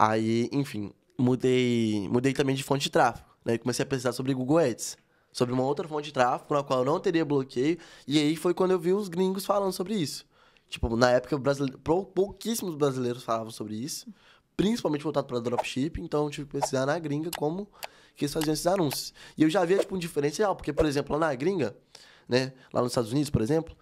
Aí, enfim, mudei, mudei também de fonte de tráfego. Né? E comecei a pesquisar sobre Google Ads, sobre uma outra fonte de tráfego na qual eu não teria bloqueio. E aí foi quando eu vi os gringos falando sobre isso. Tipo, na época, brasileiro, pouquíssimos brasileiros falavam sobre isso, principalmente voltado para dropshipping. Então, eu tive que pesquisar na gringa como que eles faziam esses anúncios. E eu já via, tipo, um diferencial, porque, por exemplo, lá na gringa, né, lá nos Estados Unidos, por exemplo,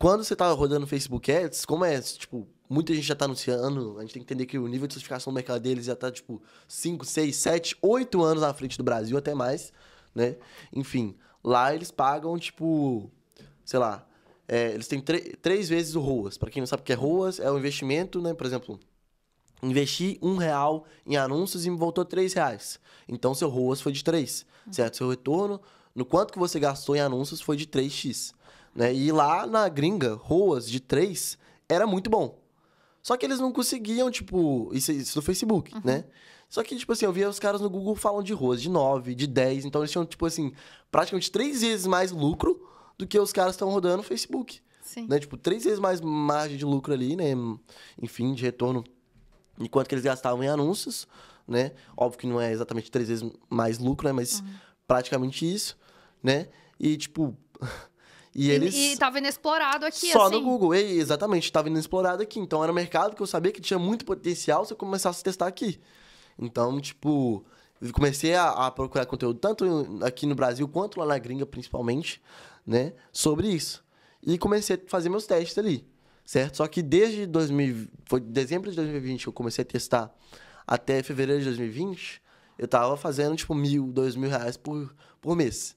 quando você tava tá rodando Facebook Ads, como é, tipo, muita gente já tá anunciando. A gente tem que entender que o nível de sofisticação do mercado deles já tá, tipo, 5, 6, 7, 8 anos à frente do Brasil, até mais, né? Enfim, lá eles pagam, tipo, sei lá, é, eles têm três vezes o ROAS. Para quem não sabe o que é ROAS, é o investimento, né? Por exemplo, investi um real em anúncios e me voltou três reais. Então, seu ROAS foi de 3, uhum. certo? Seu retorno, no quanto que você gastou em anúncios, foi de 3x. Né? E lá na gringa, ROAS de 3 era muito bom. Só que eles não conseguiam, tipo, isso, isso do Facebook, uhum. né? Só que, tipo assim, eu via os caras no Google falando de ROAS, de 9, de 10. Então eles tinham, tipo assim, praticamente três vezes mais lucro do que os caras estão rodando no Facebook. Sim. Né? Tipo, três vezes mais margem de lucro ali, né? Enfim, de retorno. Enquanto que eles gastavam em anúncios, né? Óbvio que não é exatamente três vezes mais lucro, né? Mas uhum. praticamente isso, né? E, tipo. E, e eles. E tava inexplorado aqui, Só assim. no Google, e, exatamente, tava inexplorado aqui. Então era um mercado que eu sabia que tinha muito potencial se eu começasse a testar aqui. Então, tipo, comecei a, a procurar conteúdo tanto aqui no Brasil quanto lá na gringa, principalmente, né? Sobre isso. E comecei a fazer meus testes ali, certo? Só que desde 2000, foi dezembro de 2020 que eu comecei a testar até fevereiro de 2020, eu tava fazendo, tipo, mil, dois mil reais por, por mês.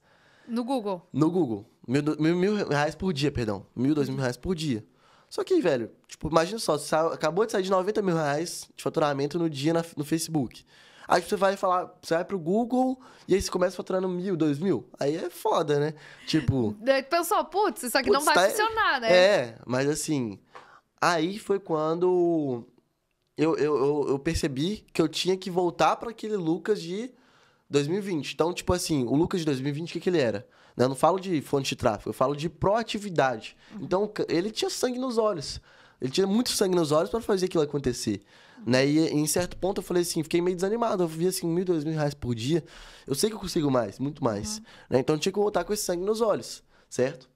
No Google? No Google. Mil, mil, mil reais por dia, perdão. Mil, dois mil reais por dia. Só que, velho, tipo, imagina só, você acabou de sair de 90 mil reais de faturamento no dia na, no Facebook. Aí você vai falar, você vai pro Google e aí você começa faturando mil, dois mil. Aí é foda, né? Tipo. Daí pensou, putz, isso aqui putz, não vai tá... funcionar, né? É, mas assim. Aí foi quando eu, eu, eu, eu percebi que eu tinha que voltar para aquele Lucas de 2020. Então, tipo assim, o Lucas de 2020, o que, que ele era? Né? Eu não falo de fonte de tráfego, eu falo de proatividade. Uhum. Então, ele tinha sangue nos olhos. Ele tinha muito sangue nos olhos para fazer aquilo acontecer. Né? E em certo ponto eu falei assim, fiquei meio desanimado. Eu via assim, mil, dois mil reais por dia. Eu sei que eu consigo mais, muito mais. Uhum. Né? Então eu tinha que voltar com esse sangue nos olhos, certo?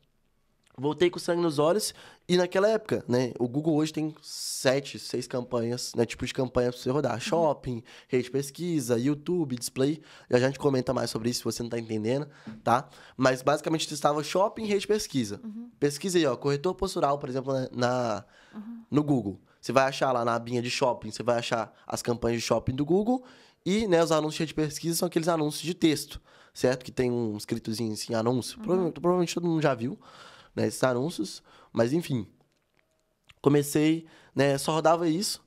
Voltei com sangue nos olhos e naquela época, né? O Google hoje tem sete, seis campanhas, né? Tipo de campanha pra você rodar. Uhum. Shopping, rede pesquisa, YouTube, display. Já a gente comenta mais sobre isso se você não tá entendendo, tá? Mas basicamente testava shopping, rede pesquisa. Uhum. Pesquisa aí, ó, corretor postural, por exemplo, na, uhum. no Google. Você vai achar lá na abinha de shopping, você vai achar as campanhas de shopping do Google e, né, os anúncios de rede pesquisa são aqueles anúncios de texto, certo? Que tem um escritozinho assim, anúncio. Uhum. Provavelmente, provavelmente todo mundo já viu né, esses anúncios. Mas enfim, comecei, né, só rodava isso.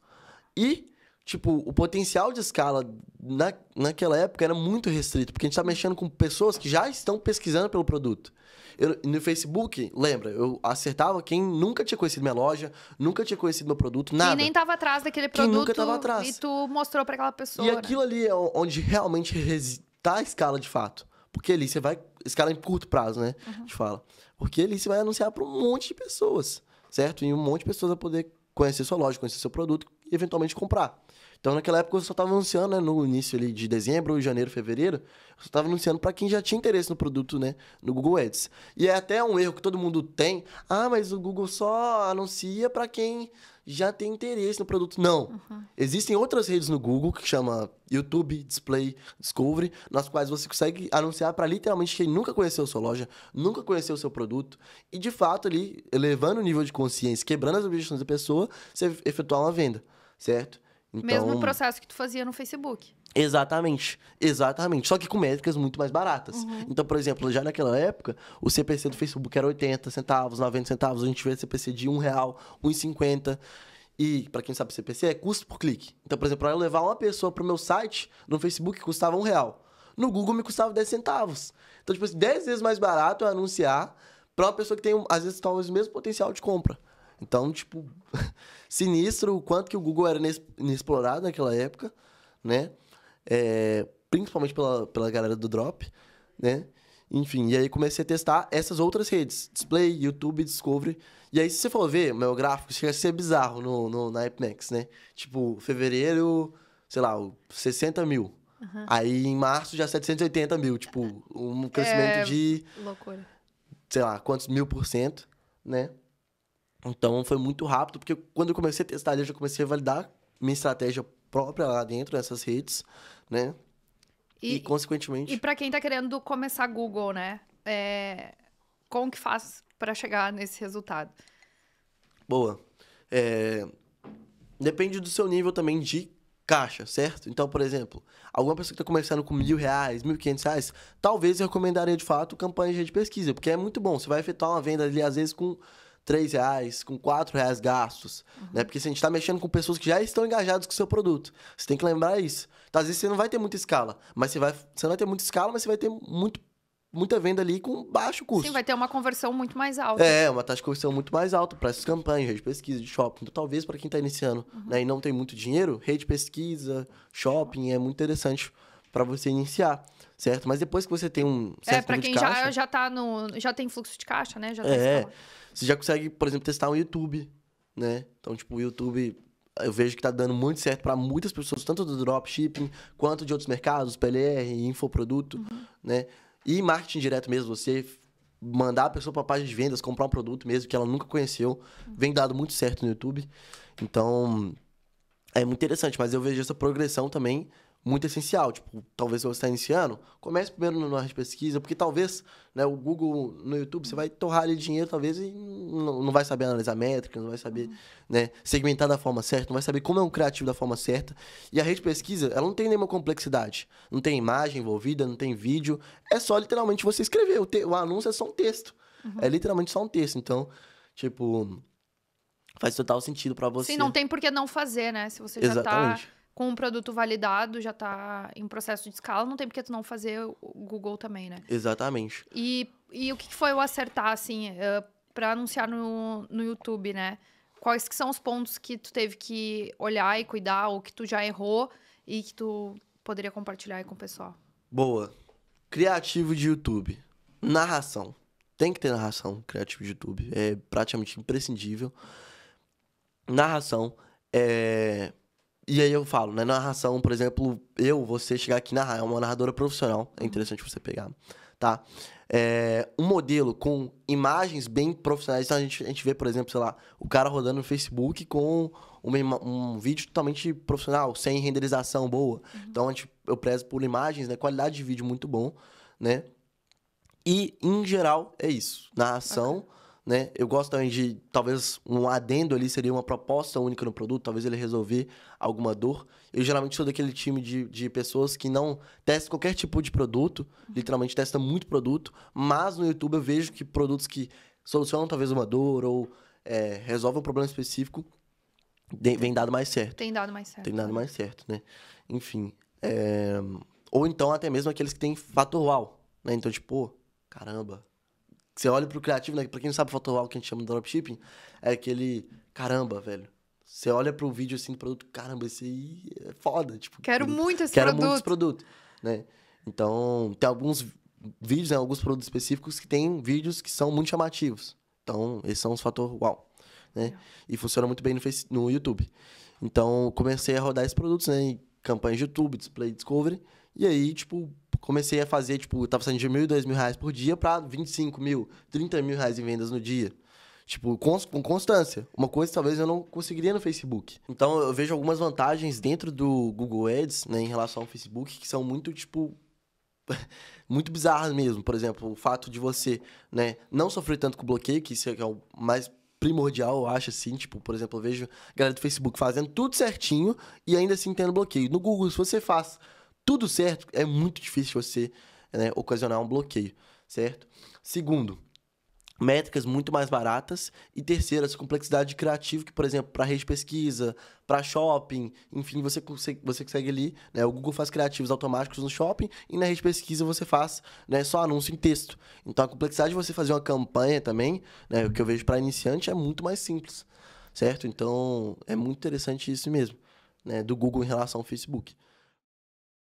E, tipo, o potencial de escala na, naquela época era muito restrito, porque a gente tá mexendo com pessoas que já estão pesquisando pelo produto. Eu, no Facebook, lembra, eu acertava quem nunca tinha conhecido minha loja, nunca tinha conhecido meu produto, nada. E nem tava atrás daquele produto. Quem nunca tava atrás. E tu mostrou para aquela pessoa. E né? aquilo ali é onde realmente está a escala de fato. Porque ali você vai escala é em curto prazo, né? Uhum. A gente fala. Porque ele se vai anunciar para um monte de pessoas, certo? E um monte de pessoas vai poder conhecer sua loja, conhecer seu produto e eventualmente comprar. Então, naquela época, eu só estava anunciando, né, no início ali de dezembro, janeiro, fevereiro, eu só estava anunciando para quem já tinha interesse no produto, né, no Google Ads. E é até um erro que todo mundo tem. Ah, mas o Google só anuncia para quem já tem interesse no produto. Não. Uhum. Existem outras redes no Google que chama YouTube, Display, Discovery, nas quais você consegue anunciar para literalmente quem nunca conheceu sua loja, nunca conheceu seu produto e de fato ali elevando o nível de consciência, quebrando as objeções da pessoa, você efetuar uma venda, certo? Então, Mesmo processo que tu fazia no Facebook. Exatamente, exatamente. Só que com métricas muito mais baratas. Uhum. Então, por exemplo, já naquela época, o CPC do Facebook era 80 centavos, 90 centavos. A gente vê CPC de R$1,00, 1,00, 1,50. E, para quem sabe CPC, é custo por clique. Então, por exemplo, para levar uma pessoa para o meu site, no Facebook custava um real. No Google me custava 10 centavos. Então, tipo assim, 10 vezes mais barato eu anunciar para uma pessoa que tem, às vezes, talvez o mesmo potencial de compra. Então, tipo, sinistro o quanto que o Google era inexplorado naquela época, né? É, principalmente pela, pela galera do Drop, né? Enfim, e aí comecei a testar essas outras redes. Display, YouTube, Discovery. E aí, se você for ver, meu gráfico chega a ser bizarro no, no, na AppMax, né? Tipo, fevereiro, sei lá, 60 mil. Uhum. Aí, em março, já 780 mil. Tipo, um é crescimento é... de... Loucura. Sei lá, quantos mil por cento, né? Então foi muito rápido, porque quando eu comecei a testar ali, eu já comecei a validar minha estratégia própria lá dentro, dessas redes, né? E, e consequentemente. E para quem tá querendo começar Google, né? É... Como que faz para chegar nesse resultado? Boa. É... Depende do seu nível também de caixa, certo? Então, por exemplo, alguma pessoa que está começando com mil reais, mil e quinhentos reais, talvez eu recomendaria de fato campanha de pesquisa, porque é muito bom. Você vai efetuar uma venda ali, às vezes, com três reais, com quatro reais gastos, né? uhum. né? Porque se a gente está mexendo com pessoas que já estão engajadas com o seu produto, você tem que lembrar isso. Então, às vezes você não vai ter muita escala, mas você vai, você não vai ter muita escala, mas você vai ter muito muita venda ali com baixo custo. Sim, vai ter uma conversão muito mais alta. É, uma taxa de conversão muito mais alta para essas campanhas, rede pesquisa, de shopping. Então, talvez para quem está iniciando uhum. né, e não tem muito dinheiro, rede pesquisa, shopping é muito interessante para você iniciar, certo? Mas depois que você tem um é, certo É, para quem caixa, já já tá no já tem fluxo de caixa, né? Já tá é. você já consegue, por exemplo, testar um YouTube, né? Então, tipo, o YouTube eu vejo que tá dando muito certo para muitas pessoas, tanto do dropshipping quanto de outros mercados, PLR, infoproduto, uhum. né? E marketing direto mesmo, você mandar a pessoa para a página de vendas, comprar um produto mesmo que ela nunca conheceu, uhum. vem dado muito certo no YouTube. Então, é muito interessante, mas eu vejo essa progressão também muito essencial. Tipo, talvez você está iniciando, comece primeiro na Norte Pesquisa, porque talvez né, o Google no YouTube você vai torrar ali dinheiro, talvez, e não, não vai saber analisar métricas, não vai saber uhum. né, segmentar da forma certa, não vai saber como é um criativo da forma certa. E a rede pesquisa, ela não tem nenhuma complexidade. Não tem imagem envolvida, não tem vídeo. É só literalmente você escrever. O, te... o anúncio é só um texto. Uhum. É literalmente só um texto. Então, tipo. Faz total sentido para você. Sim, não tem por que não fazer, né? Se você Exatamente. já tá com um produto validado, já está em processo de escala, não tem porque tu não fazer o Google também, né? Exatamente. E, e o que foi o acertar, assim, eh, para anunciar no, no YouTube, né? Quais que são os pontos que tu teve que olhar e cuidar, ou que tu já errou e que tu poderia compartilhar aí com o pessoal? Boa. Criativo de YouTube. Narração. Tem que ter narração, criativo de YouTube. É praticamente imprescindível. Narração. É... E aí eu falo, na né, narração, por exemplo, eu, você chegar aqui narrar, é uma narradora profissional, é uhum. interessante você pegar, tá? É, um modelo com imagens bem profissionais, então a gente, a gente vê, por exemplo, sei lá, o cara rodando no Facebook com uma, um vídeo totalmente profissional, sem renderização boa. Uhum. Então a gente, eu prezo por imagens, né? Qualidade de vídeo muito bom, né? E, em geral, é isso. Narração, okay né? Eu gosto também de, talvez, um adendo ali seria uma proposta única no produto, talvez ele resolver alguma dor. Eu geralmente sou daquele time de, de pessoas que não testa qualquer tipo de produto, literalmente testa muito produto, mas no YouTube eu vejo que produtos que solucionam talvez uma dor ou é, resolvem um problema específico de, vem dado mais certo. Tem dado mais certo. Tem dado mais certo, né? Enfim. É... Ou então até mesmo aqueles que têm fator wow, né? Então, tipo, caramba, você olha pro criativo, né? Pra quem não sabe, photowall, que a gente chama de dropshipping, é aquele, caramba, velho. Você olha pro vídeo, assim, do produto, caramba, esse aí é foda. Tipo, quero produto, muito esse quero produto. Quero muito esse produto, né? Então, tem alguns vídeos, né, alguns produtos específicos que tem vídeos que são muito chamativos. Então, esses são os fatores uau, né? E funciona muito bem no, no YouTube. Então, comecei a rodar esses produtos, né? Em campanhas de YouTube, display discovery. E aí, tipo, comecei a fazer, tipo, tava saindo de mil e dois mil reais por dia pra 25 mil, 30 mil reais em vendas no dia. Tipo, com, com constância. Uma coisa que talvez eu não conseguiria no Facebook. Então, eu vejo algumas vantagens dentro do Google Ads, né, em relação ao Facebook, que são muito, tipo, muito bizarras mesmo. Por exemplo, o fato de você, né, não sofrer tanto com bloqueio, que isso é, é o mais primordial, eu acho, assim. Tipo, por exemplo, eu vejo a galera do Facebook fazendo tudo certinho e ainda assim tendo bloqueio. No Google, se você faz tudo certo, é muito difícil você né, ocasionar um bloqueio, certo? Segundo, métricas muito mais baratas. E terceiro, essa complexidade criativa que, por exemplo, para rede de pesquisa, para shopping, enfim, você consegue, você consegue ali, né? O Google faz criativos automáticos no shopping e na rede de pesquisa você faz né, só anúncio em texto. Então, a complexidade de você fazer uma campanha também, né, o que eu vejo para iniciante, é muito mais simples, certo? Então, é muito interessante isso mesmo, né, do Google em relação ao Facebook.